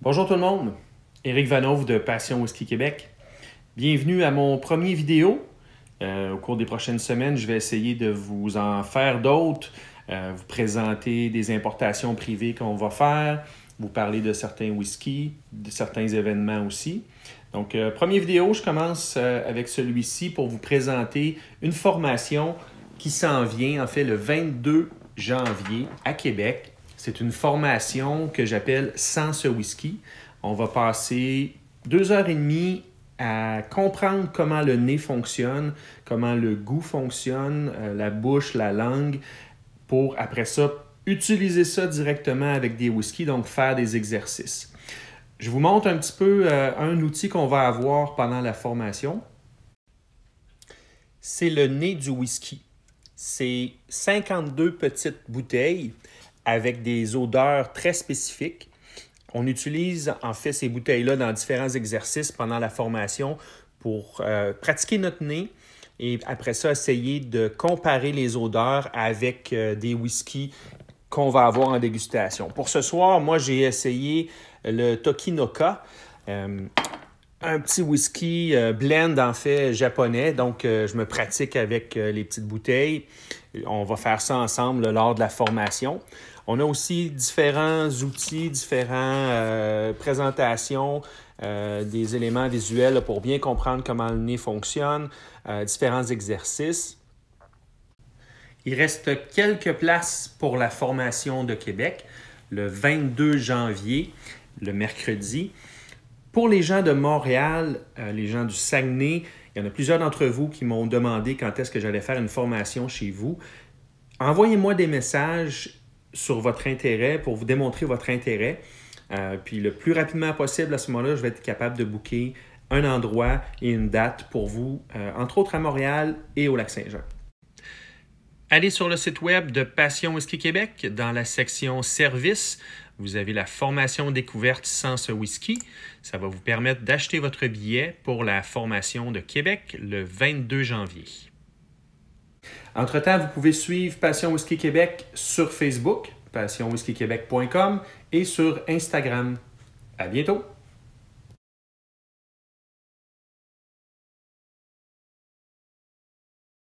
Bonjour tout le monde, Éric Vanov de Passion Whisky Québec. Bienvenue à mon premier vidéo. Euh, au cours des prochaines semaines, je vais essayer de vous en faire d'autres, euh, vous présenter des importations privées qu'on va faire, vous parler de certains whisky, de certains événements aussi. Donc, euh, premier première vidéo, je commence avec celui-ci pour vous présenter une formation qui s'en vient, en fait, le 22 janvier à Québec, c'est une formation que j'appelle Sans ce whisky. On va passer deux heures et demie à comprendre comment le nez fonctionne, comment le goût fonctionne, euh, la bouche, la langue, pour après ça utiliser ça directement avec des whiskies, donc faire des exercices. Je vous montre un petit peu euh, un outil qu'on va avoir pendant la formation. C'est le nez du whisky. C'est 52 petites bouteilles avec des odeurs très spécifiques. On utilise en fait ces bouteilles-là dans différents exercices pendant la formation pour euh, pratiquer notre nez et après ça essayer de comparer les odeurs avec euh, des whiskies qu'on va avoir en dégustation. Pour ce soir, moi j'ai essayé le Tokinoka. Euh, un petit whisky euh, blend en fait japonais. Donc, euh, je me pratique avec euh, les petites bouteilles. On va faire ça ensemble lors de la formation. On a aussi différents outils, différentes présentations, des éléments visuels pour bien comprendre comment le nez fonctionne, différents exercices. Il reste quelques places pour la formation de Québec le 22 janvier, le mercredi. Pour les gens de Montréal, euh, les gens du Saguenay, il y en a plusieurs d'entre vous qui m'ont demandé quand est-ce que j'allais faire une formation chez vous. Envoyez-moi des messages sur votre intérêt pour vous démontrer votre intérêt. Euh, puis le plus rapidement possible, à ce moment-là, je vais être capable de booker un endroit et une date pour vous, euh, entre autres à Montréal et au Lac-Saint-Jean. Allez sur le site web de Passion Whisky Québec dans la section Services. Vous avez la formation découverte sans ce whisky. Ça va vous permettre d'acheter votre billet pour la formation de Québec le 22 janvier. Entre-temps, vous pouvez suivre Passion Whisky Québec sur Facebook, passionwhiskyquebec.com et sur Instagram. À bientôt!